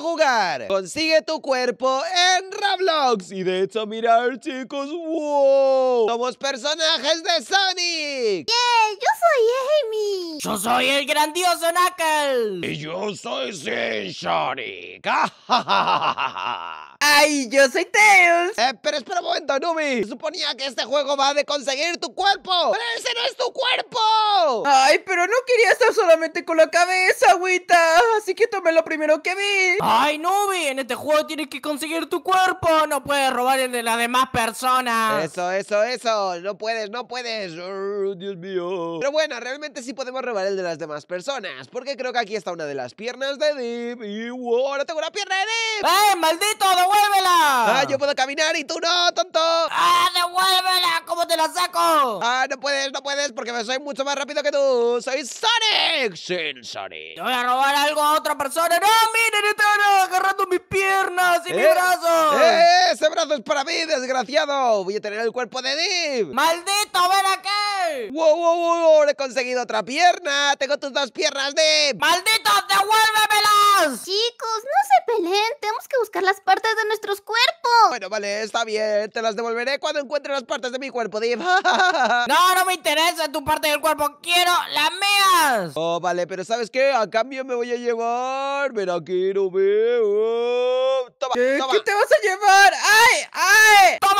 jugar. Consigue tu cuerpo en Roblox. Y de hecho, mirar, chicos, wow. Somos personajes de Sonic. Yeah, yo soy Amy. Yo soy el grandioso Knuckles. Y yo soy Sonic. ¡Ay, yo soy Tails! Eh, pero espera un momento, se Suponía que este juego va de conseguir tu cuerpo. ¡Pero ese no es tu cuerpo! Ay, pero no quería estar solamente con la cabeza, agüita. Así que tomé lo primero que vi. Ay, Nubi, en este juego tienes que conseguir tu cuerpo. No puedes robar el de las demás personas. Eso, eso, eso. No puedes, no puedes. Dios mío. Pero bueno, realmente sí podemos robar el de las demás personas. Porque creo que aquí está una de las piernas de Deep. Y wow, tengo una pierna de Deep. ¡Eh, maldito! ¡Devuélvela! Ah, yo puedo caminar y tú no, tonto. ¡Ah, devuélvela! ¿Cómo te la saco? Ah, no puedes, no puedes, porque me soy mucho más rápido que tú. ¡Soy Sonic! Sin Sonic. Te voy a robar algo a otra persona. ¡No, miren, ¡Agarrando mis piernas y mi eh, brazo ¡Eh! ¡Ese brazo es para mí, desgraciado! ¡Voy a tener el cuerpo de Div! ¡Maldito, ven acá! wow, wow! wow he conseguido otra pierna! ¡Tengo tus dos piernas de... ¡Malditos, devuélvemelas! Chicos, no se peleen. Tenemos que buscar las partes de nuestros cuerpos. Bueno, vale, está bien. Te las devolveré cuando encuentre las partes de mi cuerpo, Dib. no, no me interesa tu parte del cuerpo. Quiero las mías. Oh, vale, pero ¿sabes qué? A cambio me voy a llevar... Ven aquí, no ¿Qué? toma. ¿Qué te vas a llevar? ¡Ay, ay! ¡Toma!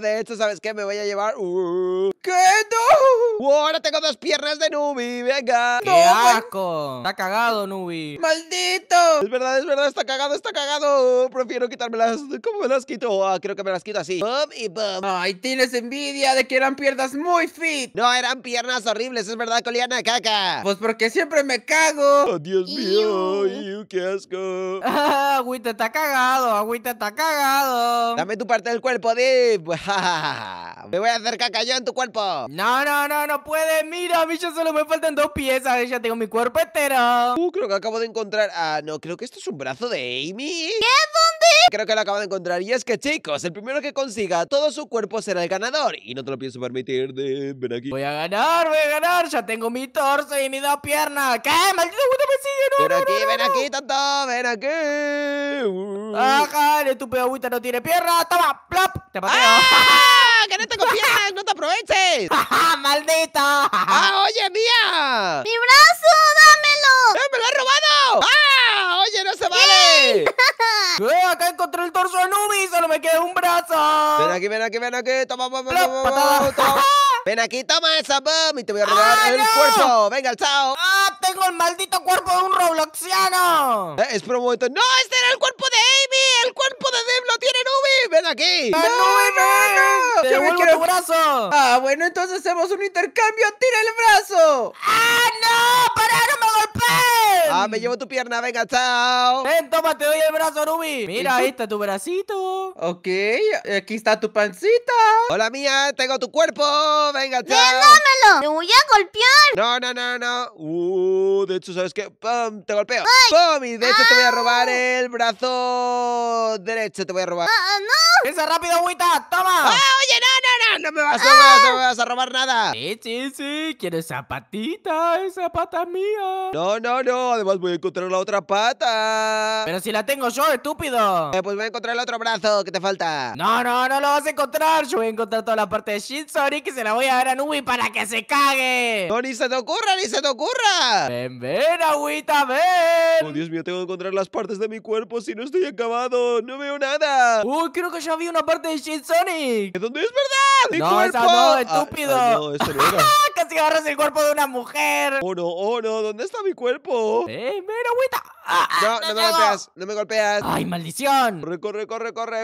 de hecho, ¿sabes qué? Me voy a llevar... Uh, ¿Qué? ¡No! ahora tengo dos piernas de Nubi, venga. ¡Qué asco! Está cagado, Nubi. ¡Maldito! Es verdad, es verdad, está cagado, está cagado. Prefiero quitármelas. ¿Cómo me las quito? Ah, creo que me las quito así. ¡Bum y bum! Ay, tienes envidia de que eran piernas muy fit. No, eran piernas horribles, es verdad, Coliana caca. Pues porque siempre me cago. Oh, Dios mío, qué asco. agüita está cagado, agüita está cagado. Dame tu parte del cuerpo, Dave. me voy a hacer caca en tu cuerpo. No, no, no, no puedes Mira, a mí solo me faltan dos piezas. Ya tengo mi cuerpo entero. Uh, creo que acabo de encontrar. Ah, no, creo que esto es un brazo de Amy. ¿Qué? ¿Dónde? Creo que lo acabo de encontrar. Y es que, chicos, el primero que consiga todo su cuerpo será el ganador. Y no te lo pienso permitir de... Ven aquí. Voy a ganar, voy a ganar. Ya tengo mi torso y mis dos piernas. ¿Qué? ¡Maldito puto me sigue! ven aquí, ven aquí, tanto, Ven aquí. Ajá, el estúpido agüita no tiene pierna. Toma, plop. Te pateo. ¡Ah! ¡Ah! ¡Que no te confías, ¡No te aproveches! ¡Ajá, ¡Ah, ¡Maldito! ¡Ah, oye, mía! ¡Mi brazo! ¡Dámelo! ¡Eh, ¡Me lo has robado! ¡Ah! ¡Oye, no se vale! eh, acá encontré el torso de Nubi! ¡Solo me queda un brazo! Ven aquí, ven aquí, ven aquí. Toma, toma, toma, toma, Ven aquí, toma esa bomba! y te voy a ¡Ah, robar el cuerpo. Venga, chao. ¡Ah! Tengo el maldito cuerpo de un robloxiano. Eh, es un momento. ¡No! ¡Este era el cuerpo! ven aquí! no, no, no! Te quiero... tu brazo! ¡Ah, bueno, entonces hacemos un intercambio! ¡Tira el brazo! ¡Ah, no! ¡Para, no me Ah, me llevo tu pierna, venga, chao. Ven, toma, te doy el brazo, Rubi Mira, ahí está tu bracito. Ok, aquí está tu pancita. Hola, mía, tengo tu cuerpo. Venga, chao. ¡Dámelo! ¡Te voy a golpear! No, no, no, no. Uh, de hecho, ¿sabes qué? ¡Pum! Te golpeo. ¡Pum! Y de hecho, te voy a robar ¡Ah! el brazo derecho. Te voy a robar. Ah, ah no! ¡Esa, rápido, agüita! ¡Toma! ¡Ah, oye, no! ¡No me vas, a, ¡Ah! vas a robar nada! Sí, sí, sí. esa patita Esa pata mía. No, no, no. Además voy a encontrar la otra pata. Pero si la tengo yo, estúpido. Eh, pues voy a encontrar el otro brazo que te falta. No, no, no lo vas a encontrar. Yo voy a encontrar toda la parte de Sonic que se la voy a dar a Nubi para que se cague. No, ni se te ocurra, ni se te ocurra. Ven, ven, agüita, ven. Oh, Dios mío, tengo que encontrar las partes de mi cuerpo si no estoy acabado. No veo nada. Uy, creo que ya vi una parte de Shin Shinsori. ¿Dónde es verdad? mi no, cuerpo. Ah, no, estúpido. Ah, Casi agarras el cuerpo de una mujer. Oro, oro, ¿dónde está mi cuerpo? Eh, mira, agüita. Ah, ah, no, no, me golpeas, no me golpeas. Ay, maldición. Corre, corre, corre, corre.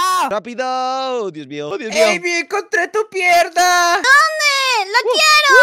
Ah. Rápido. Dios mío, oh, Dios mío. Amy, encontré tu pierna. ¿Dónde? ¡Lo quiero!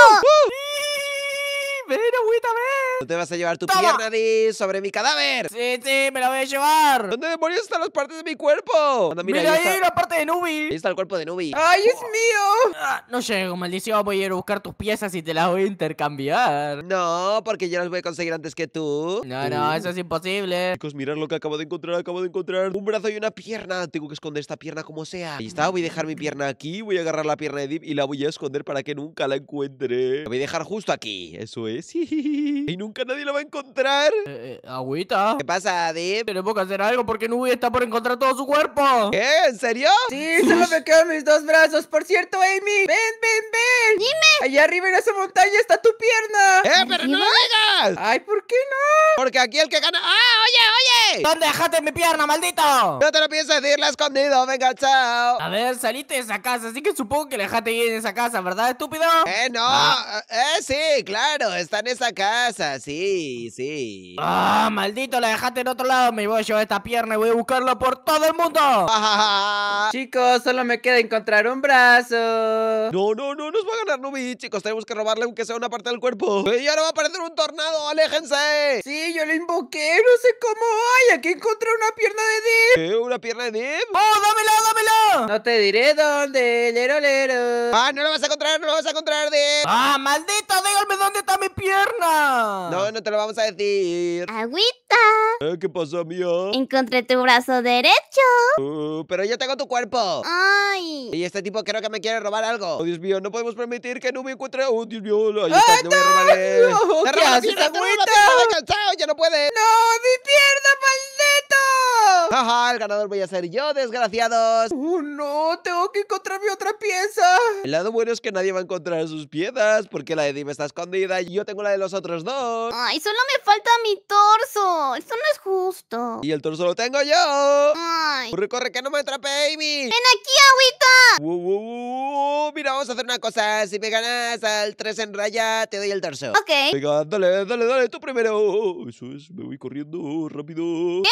ven, agüita, ven te vas a llevar tu pierna, de sobre mi cadáver? Sí, sí, me la voy a llevar. ¿Dónde demonios están las partes de mi cuerpo? mira, ahí, la parte de Nubi. Ahí está el cuerpo de Nubi. ¡Ay, es mío! Ah, no llego, maldición. Voy a ir a buscar tus piezas y te las voy a intercambiar. No, porque yo las voy a conseguir antes que tú. No, no, eso es imposible. Chicos, mirad lo que acabo de encontrar. Acabo de encontrar un brazo y una pierna. Tengo que esconder esta pierna como sea. Ahí está, voy a dejar mi pierna aquí. Voy a agarrar la pierna de Deep y la voy a esconder para que nunca la encuentre. La voy a dejar justo aquí. Eso es. y nunca nunca nadie lo va a encontrar. Eh, eh, agüita. ¿Qué pasa, Deep? Tenemos que hacer algo porque Nubi está por encontrar todo su cuerpo. ¿Qué? ¿En serio? Sí, solo me quedan mis dos brazos. Por cierto, Amy, ven, ven, ven. Dime. Allá arriba en esa montaña está tu pierna. ¡Eh, pero no digas! Ay, ¿por qué no? Porque aquí el que gana. ¡Ah, oye, oye! ¿Dónde dejaste mi pierna, maldito? No te lo pienso decir, la escondido. Venga, chao. A ver, saliste de esa casa, así que supongo que la dejaste ir en esa casa, ¿verdad, estúpido? Eh, no. Ah. Eh, sí, claro, está en esa casa, sí, sí. Ah, maldito, la dejaste en otro lado. Me voy yo esta pierna y voy a buscarla por todo el mundo. Chicos, solo me queda encontrar un brazo. No, no, no, nos va a ganar Nubi chicos, tenemos que robarle aunque sea una parte del cuerpo. ¡Y ahora va a aparecer un tornado! ¡Aléjense! Sí, yo lo invoqué, no sé cómo. ¡Ay, aquí encontré una pierna de Dip! ¿Qué? ¿Una pierna de Dip? ¡Oh, dámelo, dámelo! No te diré dónde, lero, lero. ¡Ah, no lo vas a encontrar, no lo vas a encontrar, Dip! ¡Ah, maldito! díganme dónde está mi pierna. No, no te lo vamos a decir. Agüita. Eh, ¿Qué pasó, mía? Encontré tu brazo derecho. Uh, pero yo tengo tu cuerpo. Ay. Y este tipo creo que me quiere robar algo. Oh, Dios mío, no podemos permitir que no me encuentro! Oh, Dios está, no, ¡Te ya no puede! ¡No, mi pierna! voy a ser yo, desgraciados. ¡Oh, no! ¡Tengo que encontrar mi otra pieza! El lado bueno es que nadie va a encontrar sus piezas, porque la de Dime está escondida y yo tengo la de los otros dos. ¡Ay, solo me falta mi torso! ¡Esto no es justo! Y el torso lo tengo yo. ¡Ay! ¡Corre, corre, que no me atrape, Amy! ¡Ven aquí, agüita! Mira, vamos a hacer una cosa. Si me ganas al 3 en raya, te doy el torso. Ok. Venga, dale, dale, dale, tú primero. Eso es, me voy corriendo rápido. ¿Qué?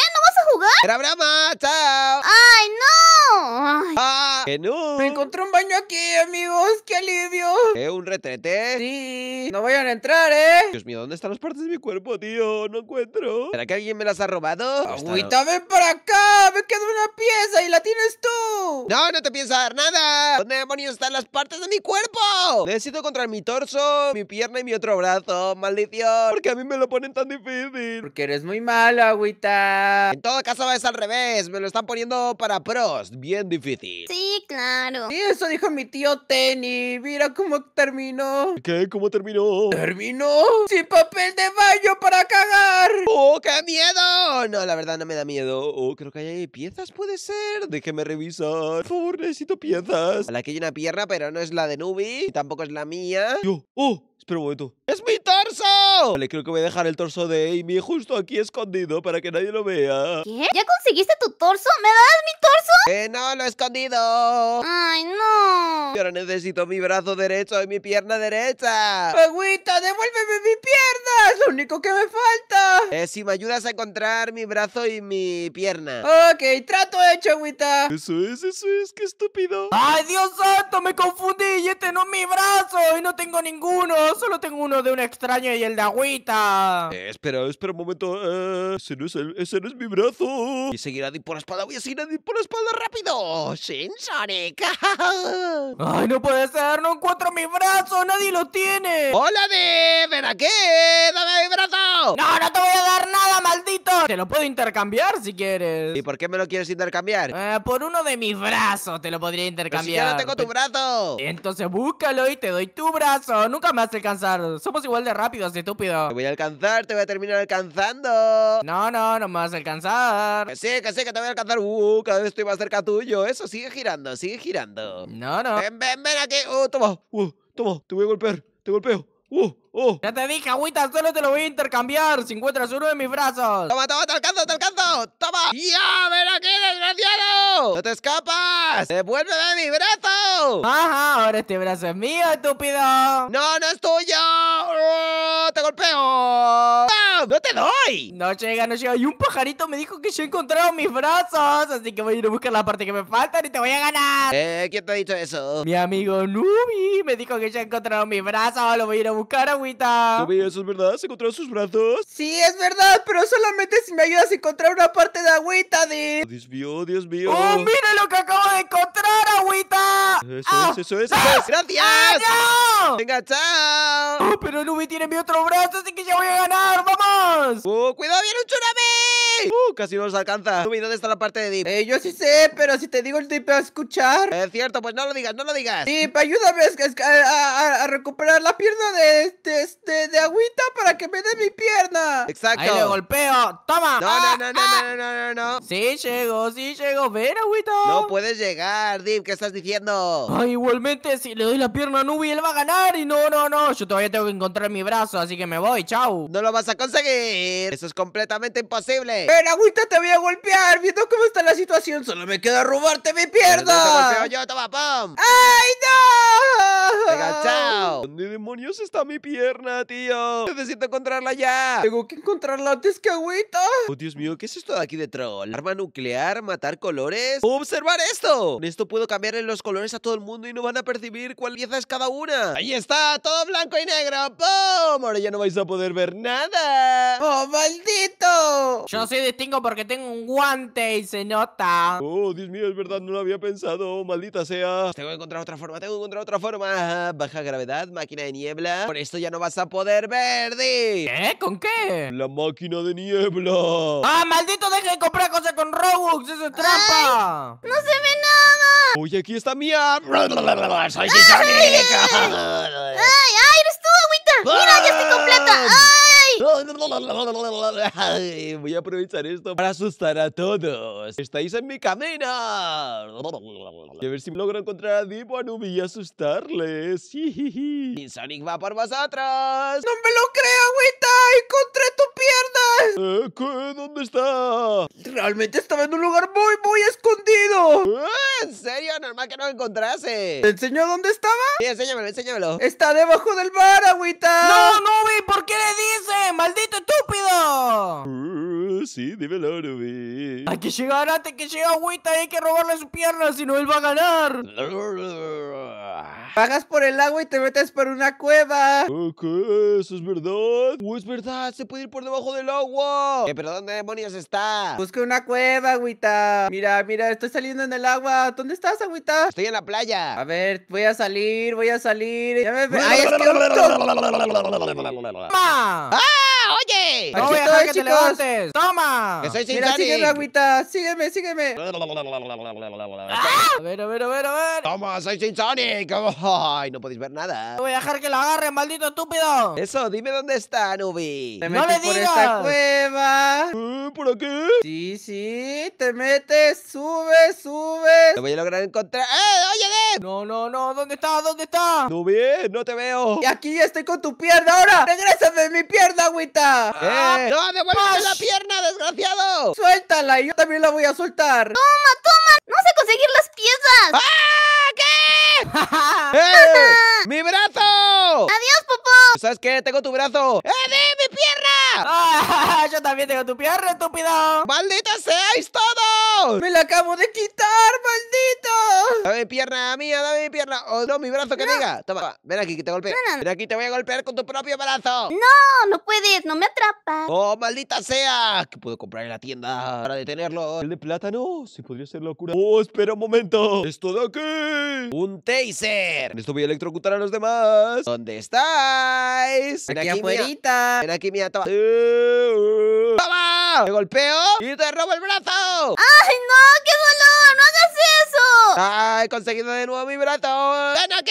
¡Chao! ¡Ay, no! ¡Ah! ¡Qué no! Me encontré un baño aquí, amigos. ¡Qué alivio! Es ¿Un retrete? Sí. No vayan a entrar, ¿eh? Dios mío, ¿dónde están las partes de mi cuerpo, tío? No encuentro. ¿Será que alguien me las ha robado? ¡Agüita, ven para acá! ¡Me queda una pieza y la tienes tú! ¡No, no te piensas dar nada! ¿Dónde demonios están las partes de mi cuerpo? Necesito encontrar mi torso, mi pierna y mi otro brazo. ¡Maldición! ¿Por qué a mí me lo ponen tan difícil? Porque eres muy malo, agüita. todo caso, es al revés. Me lo están poniendo para pros. Bien difícil. Sí, claro. Y eso dijo mi tío Tenny. Mira cómo terminó. ¿Qué? ¿Cómo terminó? ¿Terminó? ¡Sin papel de baño para cagar! ¡Oh, qué miedo! No, la verdad no me da miedo. Oh, creo que hay piezas, puede ser. Déjeme revisar. Por favor, necesito piezas. Aquí la hay una pierna, pero no es la de Nubi. Tampoco es la mía. Yo. ¡Oh! Espera un momento. ¡Es mi torso! le creo que voy a dejar el torso de Amy justo aquí escondido para que nadie lo vea. ¿Qué? ¿Ya conseguiste tu torso? ¿Me das mi torso? Eh, no, lo he escondido. Ay, no. ahora necesito mi brazo derecho y mi pierna derecha. Agüita, devuélveme mi pierna. Es lo único que me falta. Eh, si me ayudas a encontrar mi brazo y mi pierna. Ok, trato hecho, Agüita. Eso es, eso es, qué estúpido. Ay, Dios santo, me confundí y este no es mi brazo y no tengo ninguno solo tengo uno de un extraño y el de agüita. espera, espera un momento. Eh, ese, no es ese es mi brazo. Y seguir a por la espalda. Voy a seguir a Di por la espalda rápido. Sin Sonic. Ay, no puede ser. No encuentro mi brazo. Nadie lo tiene. Hola, de! Ven aquí. Dame mi brazo. No, no ¡No voy a dar nada, maldito. Te lo puedo intercambiar si quieres. ¿Y por qué me lo quieres intercambiar? Eh, por uno de mis brazos te lo podría intercambiar. Pero si no tengo tu brazo. Entonces búscalo y te doy tu brazo. Nunca me vas a alcanzar. Somos igual de rápidos, estúpido. Te voy a alcanzar, te voy a terminar alcanzando. No, no, no me vas a alcanzar. Que sí, que sí, que te voy a alcanzar. Uh, cada vez estoy más cerca tuyo. Eso sigue girando, sigue girando. No, no. Ven, ven, ven aquí. Uh, toma. Uh, toma, te voy a golpear. Te golpeo. Uh, uh. Ya te dije, agüita, solo te lo voy a intercambiar si encuentras uno de mis brazos. Toma, toma, te alcanzo, te alcanzo. Toma. ¡Ya! ¡Ven aquí, desgraciado! ¡No te escapas! ¡Devuélveme mi brazo! Ajá, ahora este brazo es mío, estúpido. No, no es tuyo. Oh, te golpeo. ¡Ah! no te doy. No llega, no llega. Y un pajarito me dijo que yo he encontrado mis brazos. Así que voy a ir a buscar la parte que me falta y te voy a ganar. Eh, ¿quién te ha dicho eso? Mi amigo Nubi me dijo que ya he encontrado mis brazos. Lo voy a ir a buscar, agüita. Nubi, ¿eso es verdad? ¿Se encontró sus brazos? Sí, es verdad, pero solamente si me ayudas a encontrar una parte de agüita, de. Oh, Dios mío, Dios mío. ¡Oh, mira lo que acabo de encontrar, agüita! Eso es, eso es, ah. eso es. ¡Ah! ¡Gracias! no. Venga, chao. Oh, pero Nubi tiene mi otro brazo, así que ya voy a ganar. ¡Vamos! ¡Oh, cuidado, viene un tsunami! ¡Uh! Casi no nos alcanza. Ubi, ¿dónde está la parte de Deep? Eh, yo sí sé, pero si te digo el Deep va a escuchar. Es cierto, pues no lo digas, no lo digas. Deep, ayúdame a, recuperar la pierna de, este de, agüita para que me dé mi pierna. Exacto. Ahí le golpeo. ¡Toma! No, no, no, ah. no, no, no, no, Sí llego, sí llego. Ven, agüita. No puedes llegar, Deep. ¿Qué estás diciendo? Ay, igualmente, si le doy la pierna a Nubi, él va a ganar. Y no, no, no. Yo todavía tengo que encontrar mi brazo, así que me voy. Chao. No lo vas a conseguir. Eso es completamente imposible. ¡Ven, agüita, te voy a golpear! Viendo cómo está la situación, solo me queda robarte mi pierna. ¡Ay, no! ¿Dónde demonios está mi pierna, tío? Necesito encontrarla ya. Tengo que encontrarla antes que agüita. Oh, Dios mío, ¿qué es esto de aquí de troll? ¿Arma nuclear? ¿Matar colores? ¡Observar esto! Con esto puedo cambiarle los colores a todo el mundo y no van a percibir cuál pieza es cada una. ¡Ahí está! ¡Todo blanco y negro! ¡Pum! Ahora ya no vais a poder ver nada. ¡Oh, maldito! Yo soy distingo porque tengo un guante y se nota. Oh, Dios mío, es verdad, no lo había pensado. Maldita sea. Tengo que encontrar otra forma, tengo que encontrar otra forma. Baja gravedad, máquina de niebla. Por esto ya no vas a poder ver, Di. ¿Qué? ¿Eh? ¿Con qué? La máquina de niebla. ¡Ah, maldito! ¡Deja de comprar cosas con Robux! ¡Eso es trampa! ¡No se ve nada! ¡Uy, aquí está mía! ¡Ay, ay, eres tú, agüita! ¡Mira, ya estoy completa! Ah voy a aprovechar esto para asustar a todos. ¡Estáis en mi cadena! a ver si logro encontrar a Deep Anubi y asustarles. Y Sonic va por vosotros. ¡No me lo creo, agüita! ¡Encontré todo! ¿Eh, ¿Qué? ¿Dónde está? Realmente estaba en un lugar muy, muy escondido. ¿Eh? ¿En serio? Normal que no lo encontrase. ¿Te enseñó dónde estaba? Sí, enséñamelo, enséñamelo. Está debajo del mar, agüita. No, vi. ¿por qué le dice? ¡Maldito estúpido! Eh, sí, dímelo, Nubi. Hay que llegar antes que llegue agüita y hay que robarle su pierna, si no él va a ganar. Pagas por el agua y te metes por una cueva. ¿Qué? ¿Eso es verdad? ¿O es verdad? Se puede ir por debajo del agua. ¿Eh, ¿Pero dónde demonios está? Busca una cueva, agüita. Mira, mira, estoy saliendo en el agua. ¿Dónde estás, agüita? Estoy en la playa. A ver, voy a salir, voy a salir. Ya me... ¡Ay, ¡Ah! oye. No voy que te levantes. Toma. Que soy Mira, sígueme, agüita. Sígueme, sígueme. Ah. A ver, a ver, a ver, a ver. Toma, soy Sin Sonic. Ay, no podéis ver nada. No voy a dejar que la agarren, maldito estúpido. Eso, dime dónde está, Nubi. no me le digas. Por esta cueva por aquí. Sí, sí, te metes, sube, sube Lo voy a lograr encontrar. ¡Eh, oye! No, no, no, ¿dónde está? ¿Dónde está? No bien, no te veo. Y aquí estoy con tu pierna ahora. Regrésame mi pierna, agüita. Eh. Ah, no, devuélveme la pierna, desgraciado. Suéltala y yo también la voy a soltar. Toma, toma. No sé conseguir las piezas. ¡Ah! ¿Qué? ¡Eh! ¡Mi brazo! ¡Adiós, papá. ¿Sabes qué? Tengo tu brazo. ¡Eh, de mi pierna! ¡Yo también tengo tu pierna, estúpido! ¡Maldita seáis todos! ¡Me la acabo de quitar, maldita! Dame pierna mía, dame mi pierna. O oh, no, mi brazo que diga. Toma, ven aquí que te golpeo. Ven aquí, te voy a golpear con tu propio brazo. No, no puedes, no me atrapas. Oh, maldita sea. ¿Qué puedo comprar en la tienda para detenerlo? El de plátano, si podría ser locura. Oh, espera un momento. Esto de aquí. Un taser. Esto voy a electrocutar a los demás. ¿Dónde estáis? Ven aquí, aquí Ven aquí, mía, toma. ¡Toma! Te golpeo y te robo el brazo. he conseguido de nuevo mi brazo. ¡Ven aquí,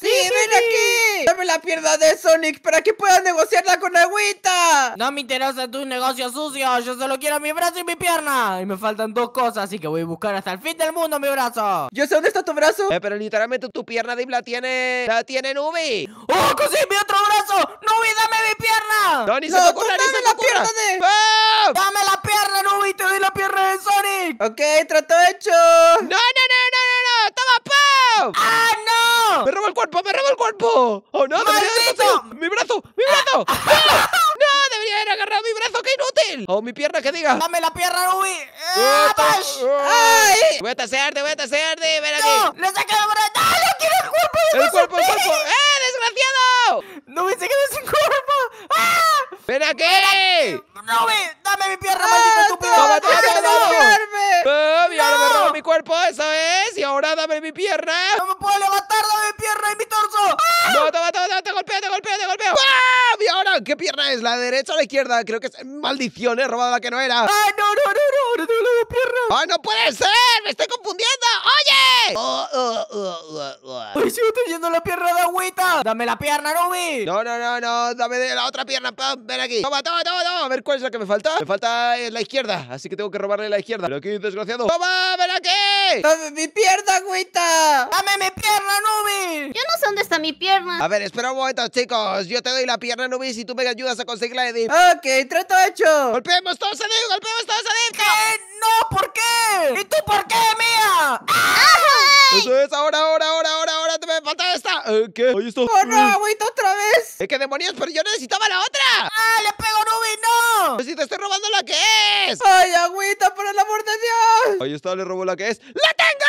¡Sí, ven aquí! ¡Dame la pierna de Sonic para que pueda negociarla con Agüita! No me interesa tu negocio sucio. Yo solo quiero mi brazo y mi pierna. Y me faltan dos cosas, así que voy a buscar hasta el fin del mundo mi brazo. ¿Yo sé dónde está tu brazo? Eh, pero literalmente tu pierna, Dip, la tiene... La tiene Nubi. ¡Oh, conseguí mi otro brazo! ¡Nubi, dame mi pierna! No, ni no, pues se la pierna de... ¡Dame la pierna, Nubi! ¡Te doy la pierna de Sonic! Ok, trato hecho. cuerpo! ¡Me robó el cuerpo! ¡Oh, no! ¡Maldito! ¡Mi brazo! ¡Mi brazo! Ah. ¡Ah! ¡No! ¡Debería haber agarrado mi brazo! ¡Qué inútil! ¡O oh, mi pierna, que diga! ¡Dame la pierna, Ruby. Eh, ah, ¡Ay! voy a tasearte! ¡Voy a tasearte! ¡Ven aquí! ¡No! ¡Le saqué la brazo! ¡Dale! ¡Quiero el cuerpo! ¡El cuerpo, el cuerpo! ¡Eh, desgraciado! ¡No me se quedó sin cuerpo! ¡Ah! ¡Ven aquí! ¡No, me ¡Dame mi pierna, maldito estúpido! ¡Toma, ¡Dame! toma! ¡Y ahora me mi cuerpo! ¡Eso es! ¡Y ahora dame mi pierna! ¡No me puedo levantar! pierna es? ¿La derecha o la izquierda? Creo que es. ¡Maldición! He eh, robado la que no era. ¡Ah, no, no, no, no! ¡No tengo la pierna! ¡Ah, no puede ser! ¡Me estoy confundiendo! ¡Oye! Oh, oh, oh, ¡Ay, oh, oh. sigo teniendo la pierna de agüita! ¡Dame la pierna, Nubi! No, no, no, no. Dame la otra pierna. Pam, ven aquí. Toma, toma, toma, toma. A ver cuál es la que me falta. Me falta eh, la izquierda. Así que tengo que robarle la izquierda. Lo que desgraciado. ¡Toma, ven aquí! ¡Dame mi pierna, agüita! ¡Dame mi pierna, Nubi! mi pierna. A ver, espera un momento, chicos. Yo te doy la pierna, Nubis, y tú me ayudas a conseguir la Edith. Ok, trato hecho. Golpeemos todos a Edith, golpeemos todos a Edith. ¿Qué? No, ¿por qué? ¿Y tú por qué, mía? Eso es, ahora, ahora, ahora, ahora, ahora. Te me falta esta. Eh, ¿Qué? Ahí está. Oh, no, agüita otra vez. Es ¿Qué demonios? Pero yo necesitaba la otra. ¡Ah, le pego, Nubis, no! Pues si te estoy robando la que es. Ay, agüita, por el amor de Dios. Ahí está, le robó la que es. ¡La tengo!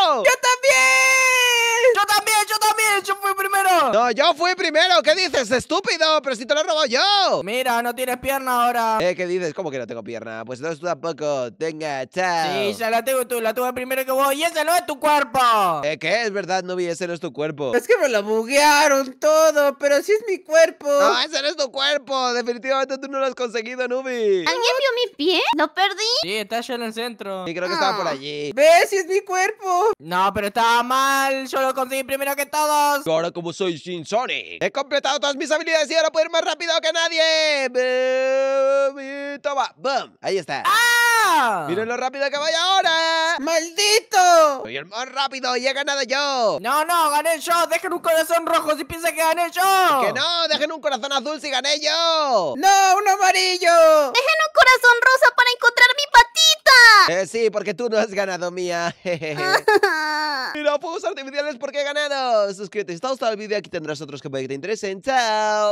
¡Yo también! ¡Yo también, yo también! ¡Yo fui primero! No, yo fui primero. ¿Qué dices, estúpido? Pero si te lo robo yo. Mira, no tienes pierna ahora. Eh, ¿qué dices? ¿Cómo que no tengo pierna? Pues no, tú tampoco. Tenga, chao. Sí, ya la tengo tú. La tuve primero que vos. Y ese no es tu cuerpo. Eh, ¿qué? Es verdad, Nubi. Ese no es tu cuerpo. Es que me lo buguearon todo. Pero sí es mi cuerpo. No, ese no es tu cuerpo. Definitivamente tú no lo has conseguido, Nubi. ¿Alguien vio mi pie? ¿Lo perdí? Sí, está allá en el centro. Y creo que estaba por ah. allí. Ve, Sí es mi cuerpo. No, pero estaba mal. Yo lo conseguí primero que todos. Ahora, como soy sin Sonic. He completado todas mis habilidades y ahora puedo ir más rápido que nadie. Toma, Ahí está. ¡Ah! Miren lo rápido que voy ahora. ¡Maldito! Soy el más rápido y he ganado yo. No, no, gané yo. Dejen un corazón rojo si piensan que gané yo. Que no, dejen un corazón azul si gané yo. No, un amarillo. Dejen un corazón rosa para encontrar mi eh, sí, porque tú no has ganado, Mía. Y Mira, usar artificiales porque he ganado. Suscríbete si te ha gustado el vídeo. Aquí tendrás otros que puede que te interesen. ¡Chao!